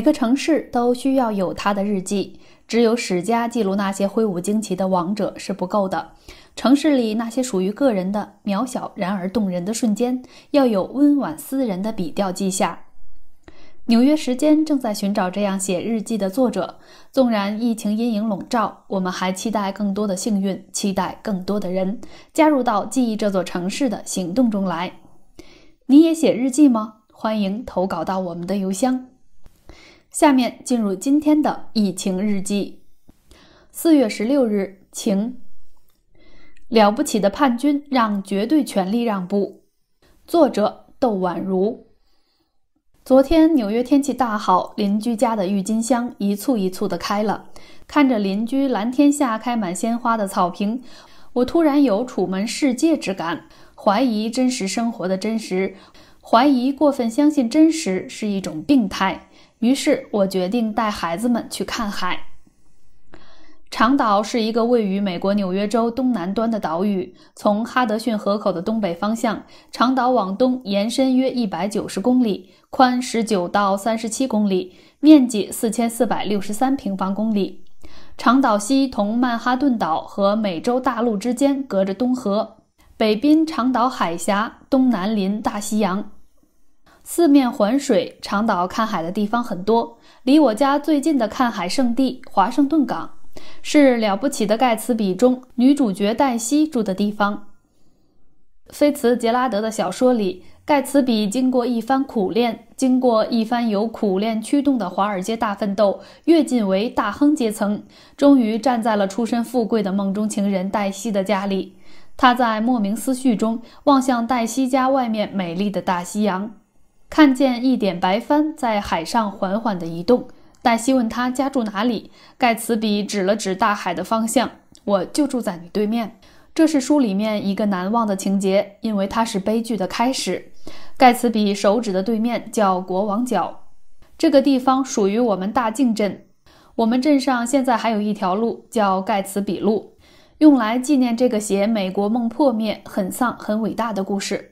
每个城市都需要有他的日记。只有史家记录那些挥舞旌旗的王者是不够的。城市里那些属于个人的渺小然而动人的瞬间，要有温婉私人的笔调记下。纽约时间正在寻找这样写日记的作者。纵然疫情阴影笼罩，我们还期待更多的幸运，期待更多的人加入到记忆这座城市的行动中来。你也写日记吗？欢迎投稿到我们的邮箱。下面进入今天的疫情日记。四月十六日，晴。了不起的叛军让绝对权力让步。作者：窦婉如。昨天纽约天气大好，邻居家的郁金香一簇一簇的开了。看着邻居蓝天下开满鲜花的草坪，我突然有《楚门世界》之感，怀疑真实生活的真实，怀疑过分相信真实是一种病态。于是我决定带孩子们去看海。长岛是一个位于美国纽约州东南端的岛屿，从哈德逊河口的东北方向，长岛往东延伸约一百九十公里，宽十九到三十七公里，面积四千四百六十三平方公里。长岛西同曼哈顿岛和美洲大陆之间隔着东河，北滨长岛海峡，东南临大西洋。四面环水、长岛看海的地方很多。离我家最近的看海圣地——华盛顿港，是了不起的盖茨比中女主角黛西住的地方。菲茨杰拉德的小说里，盖茨比经过一番苦练，经过一番由苦练驱动的华尔街大奋斗，跃进为大亨阶层，终于站在了出身富贵的梦中情人黛西的家里。他在莫名思绪中望向黛西家外面美丽的大西洋。看见一点白帆在海上缓缓地移动，黛西问他家住哪里，盖茨比指了指大海的方向。我就住在你对面，这是书里面一个难忘的情节，因为它是悲剧的开始。盖茨比手指的对面叫国王角，这个地方属于我们大径镇。我们镇上现在还有一条路叫盖茨比路，用来纪念这个写美国梦破灭、很丧很伟大的故事。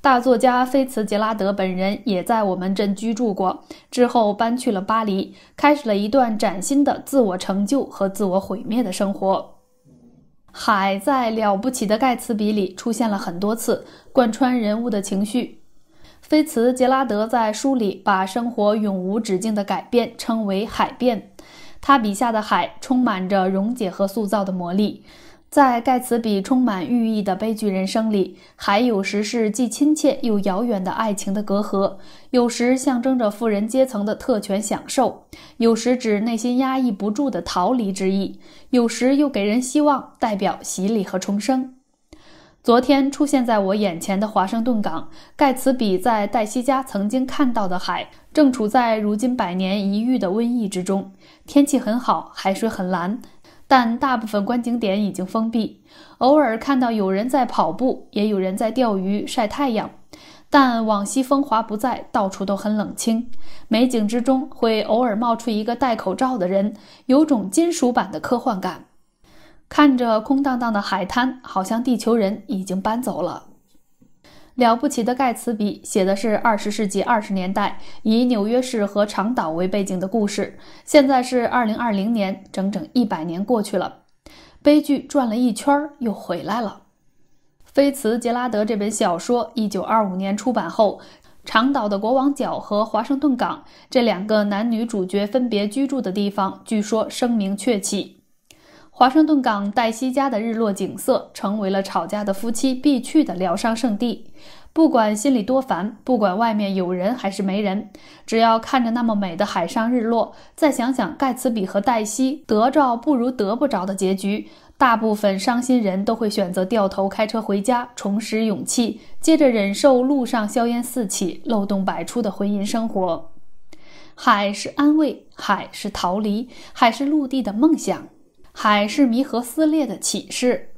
大作家菲茨杰拉德本人也在我们镇居住过，之后搬去了巴黎，开始了一段崭新的自我成就和自我毁灭的生活。海在《了不起的盖茨比》里出现了很多次，贯穿人物的情绪。菲茨杰拉德在书里把生活永无止境的改变称为“海变”，他笔下的海充满着溶解和塑造的魔力。在盖茨比充满寓意的悲剧人生里，海有时是既亲切又遥远的爱情的隔阂，有时象征着富人阶层的特权享受，有时指内心压抑不住的逃离之意，有时又给人希望，代表洗礼和重生。昨天出现在我眼前的华盛顿港，盖茨比在黛西家曾经看到的海，正处在如今百年一遇的瘟疫之中。天气很好，海水很蓝。但大部分观景点已经封闭，偶尔看到有人在跑步，也有人在钓鱼、晒太阳。但往昔风华不再，到处都很冷清。美景之中会偶尔冒出一个戴口罩的人，有种金属版的科幻感。看着空荡荡的海滩，好像地球人已经搬走了。了不起的盖茨比写的是二十世纪二十年代以纽约市和长岛为背景的故事。现在是二零二零年，整整一百年过去了，悲剧转了一圈又回来了。菲茨杰拉德这本小说一九二五年出版后，长岛的国王角和华盛顿港这两个男女主角分别居住的地方，据说声名鹊起。华盛顿港黛西家的日落景色，成为了吵架的夫妻必去的疗伤圣地。不管心里多烦，不管外面有人还是没人，只要看着那么美的海上日落，再想想盖茨比和黛西得着不如得不着的结局，大部分伤心人都会选择掉头开车回家，重拾勇气，接着忍受路上硝烟四起、漏洞百出的婚姻生活。海是安慰，海是逃离，海是陆地的梦想。海是弥合撕裂的启示，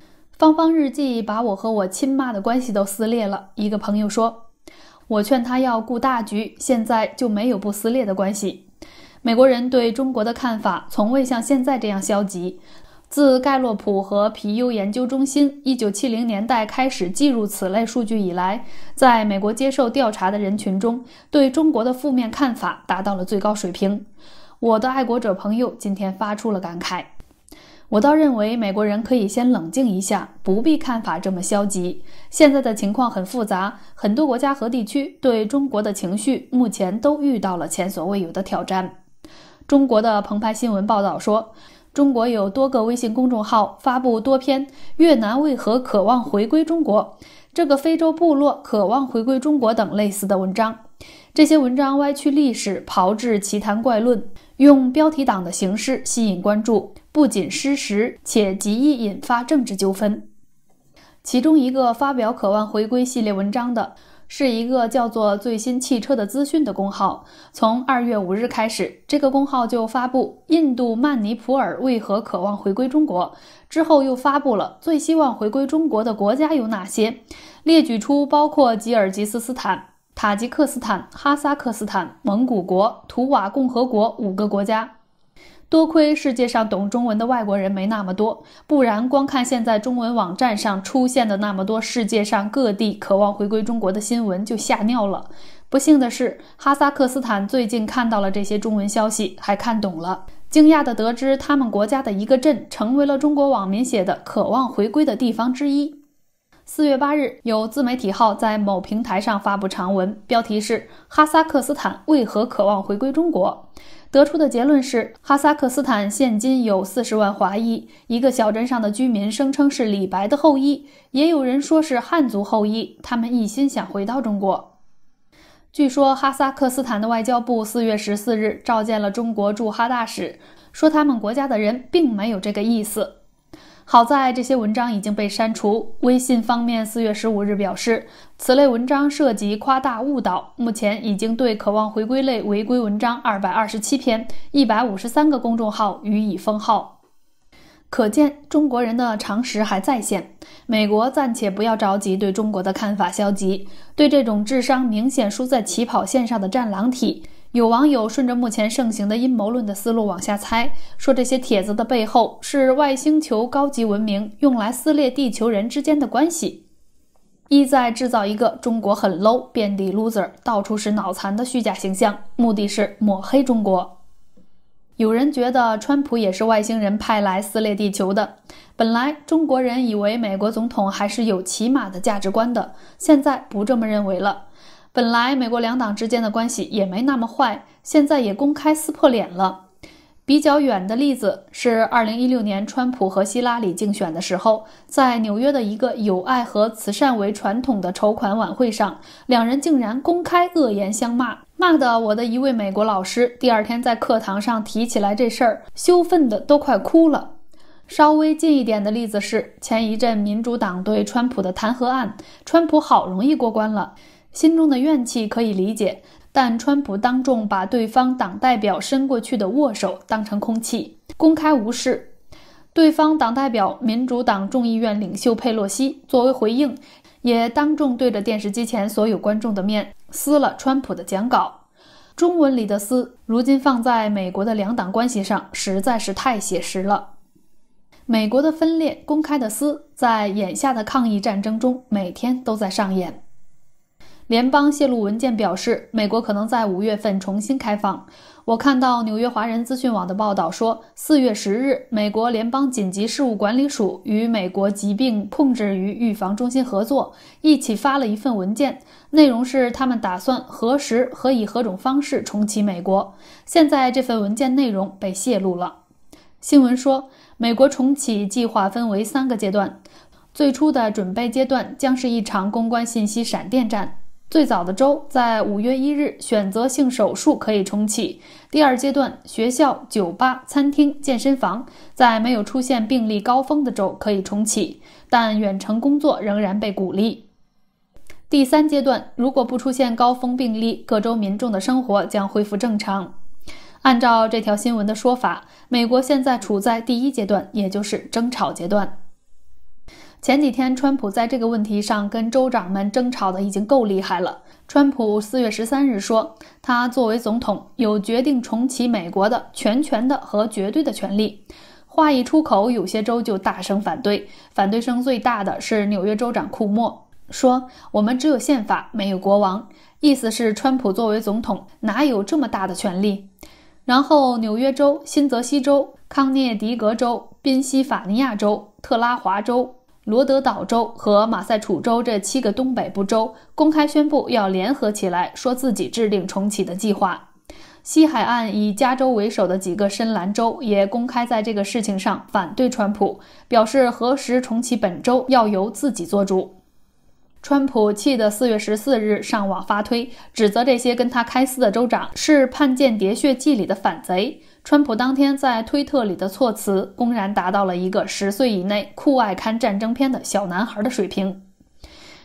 《芳芳日记》把我和我亲妈的关系都撕裂了。一个朋友说：“我劝他要顾大局，现在就没有不撕裂的关系。”美国人对中国的看法从未像现在这样消极。自盖洛普和皮尤研究中心1970年代开始记录此类数据以来，在美国接受调查的人群中，对中国的负面看法达到了最高水平。我的爱国者朋友今天发出了感慨，我倒认为美国人可以先冷静一下，不必看法这么消极。现在的情况很复杂，很多国家和地区对中国的情绪目前都遇到了前所未有的挑战。中国的澎湃新闻报道说，中国有多个微信公众号发布多篇“越南为何渴望回归中国”“这个非洲部落渴望回归中国”等类似的文章，这些文章歪曲历史，炮制奇谈怪论。用标题党的形式吸引关注，不仅失实，且极易引发政治纠纷。其中一个发表“渴望回归”系列文章的是一个叫做“最新汽车的资讯”的公号。从二月五日开始，这个公号就发布印度曼尼普尔为何渴望回归中国，之后又发布了最希望回归中国的国家有哪些，列举出包括吉尔吉斯斯坦。塔吉克斯坦、哈萨克斯坦、蒙古国、图瓦共和国五个国家，多亏世界上懂中文的外国人没那么多，不然光看现在中文网站上出现的那么多世界上各地渴望回归中国的新闻就吓尿了。不幸的是，哈萨克斯坦最近看到了这些中文消息，还看懂了，惊讶地得知他们国家的一个镇成为了中国网民写的渴望回归的地方之一。四月八日，有自媒体号在某平台上发布长文，标题是《哈萨克斯坦为何渴望回归中国》。得出的结论是，哈萨克斯坦现今有四十万华裔，一个小镇上的居民声称是李白的后裔，也有人说是汉族后裔，他们一心想回到中国。据说，哈萨克斯坦的外交部四月十四日召见了中国驻哈大使，说他们国家的人并没有这个意思。好在这些文章已经被删除。微信方面四月十五日表示，此类文章涉及夸大误导，目前已经对“渴望回归”类违规文章二百二十七篇、一百五十三个公众号予以封号。可见，中国人的常识还在线。美国暂且不要着急对中国的看法消极，对这种智商明显输在起跑线上的“战狼体”。有网友顺着目前盛行的阴谋论的思路往下猜，说这些帖子的背后是外星球高级文明用来撕裂地球人之间的关系，意在制造一个中国很 low、遍地 loser、到处是脑残的虚假形象，目的是抹黑中国。有人觉得川普也是外星人派来撕裂地球的。本来中国人以为美国总统还是有起码的价值观的，现在不这么认为了。本来美国两党之间的关系也没那么坏，现在也公开撕破脸了。比较远的例子是，二零一六年川普和希拉里竞选的时候，在纽约的一个有爱和慈善为传统的筹款晚会上，两人竟然公开恶言相骂，骂的我的一位美国老师第二天在课堂上提起来这事儿，羞愤的都快哭了。稍微近一点的例子是，前一阵民主党对川普的弹劾案，川普好容易过关了。心中的怨气可以理解，但川普当众把对方党代表伸过去的握手当成空气，公开无视对方党代表民主党众议院领袖佩洛西。作为回应，也当众对着电视机前所有观众的面撕了川普的讲稿。中文里的“撕”，如今放在美国的两党关系上，实在是太写实了。美国的分裂、公开的撕，在眼下的抗议战争中，每天都在上演。联邦泄露文件表示，美国可能在五月份重新开放。我看到纽约华人资讯网的报道说，四月十日，美国联邦紧急事务管理署与美国疾病控制与预防中心合作，一起发了一份文件，内容是他们打算何时和以何种方式重启美国。现在这份文件内容被泄露了。新闻说，美国重启计划分为三个阶段，最初的准备阶段将是一场公关信息闪电战。最早的州在五月一日选择性手术可以重启。第二阶段，学校、酒吧、餐厅、健身房在没有出现病例高峰的州可以重启，但远程工作仍然被鼓励。第三阶段，如果不出现高峰病例，各州民众的生活将恢复正常。按照这条新闻的说法，美国现在处在第一阶段，也就是争吵阶段。前几天，川普在这个问题上跟州长们争吵的已经够厉害了。川普四月十三日说，他作为总统有决定重启美国的全权的和绝对的权利。话一出口，有些州就大声反对。反对声最大的是纽约州长库莫，说：“我们只有宪法，没有国王。”意思是川普作为总统哪有这么大的权利？然后，纽约州、新泽西州、康涅狄格州、宾夕法尼亚州、特拉华州。罗德岛州和马赛楚州这七个东北部州公开宣布要联合起来，说自己制定重启的计划。西海岸以加州为首的几个深蓝州也公开在这个事情上反对川普，表示何时重启本州要由自己做主。川普气得四月十四日上网发推，指责这些跟他开撕的州长是《叛见喋血记》里的反贼。川普当天在推特里的措辞，公然达到了一个十岁以内酷爱看战争片的小男孩的水平。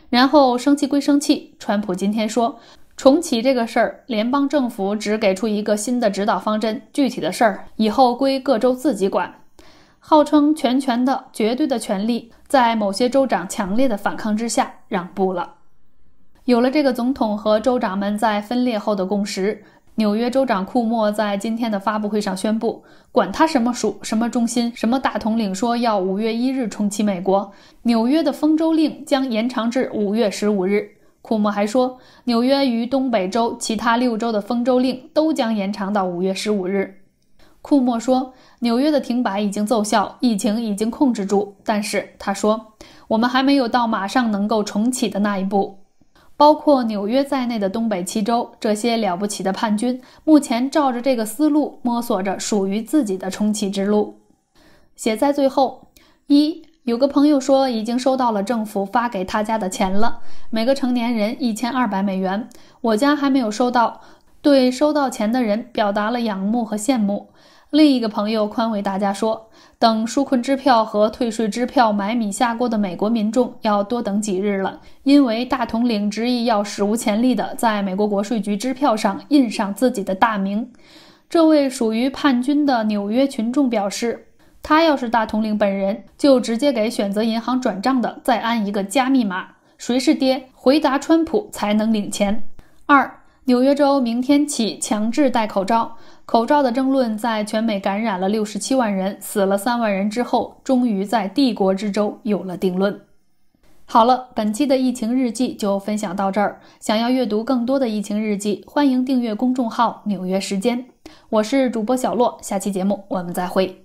然后生气归生气，川普今天说，重启这个事儿，联邦政府只给出一个新的指导方针，具体的事儿以后归各州自己管。号称全权的绝对的权利，在某些州长强烈的反抗之下让步了。有了这个总统和州长们在分裂后的共识。纽约州长库莫在今天的发布会上宣布，管他什么属、什么中心、什么大统领说要五月一日重启美国，纽约的封州令将延长至五月十五日。库莫还说，纽约与东北州其他六州的封州令都将延长到五月十五日。库莫说，纽约的停摆已经奏效，疫情已经控制住，但是他说，我们还没有到马上能够重启的那一步。包括纽约在内的东北七州，这些了不起的叛军，目前照着这个思路摸索着属于自己的重启之路。写在最后，一有个朋友说已经收到了政府发给他家的钱了，每个成年人一千二百美元，我家还没有收到。对收到钱的人表达了仰慕和羡慕。另一个朋友宽慰大家说：“等纾困支票和退税支票买米下锅的美国民众要多等几日了，因为大统领执意要史无前例的在美国国税局支票上印上自己的大名。”这位属于叛军的纽约群众表示：“他要是大统领本人，就直接给选择银行转账的再安一个加密码，谁是爹？回答川普才能领钱。”二。纽约州明天起强制戴口罩。口罩的争论在全美感染了六十七万人、死了三万人之后，终于在帝国之州有了定论。好了，本期的疫情日记就分享到这儿。想要阅读更多的疫情日记，欢迎订阅公众号“纽约时间”。我是主播小洛，下期节目我们再会。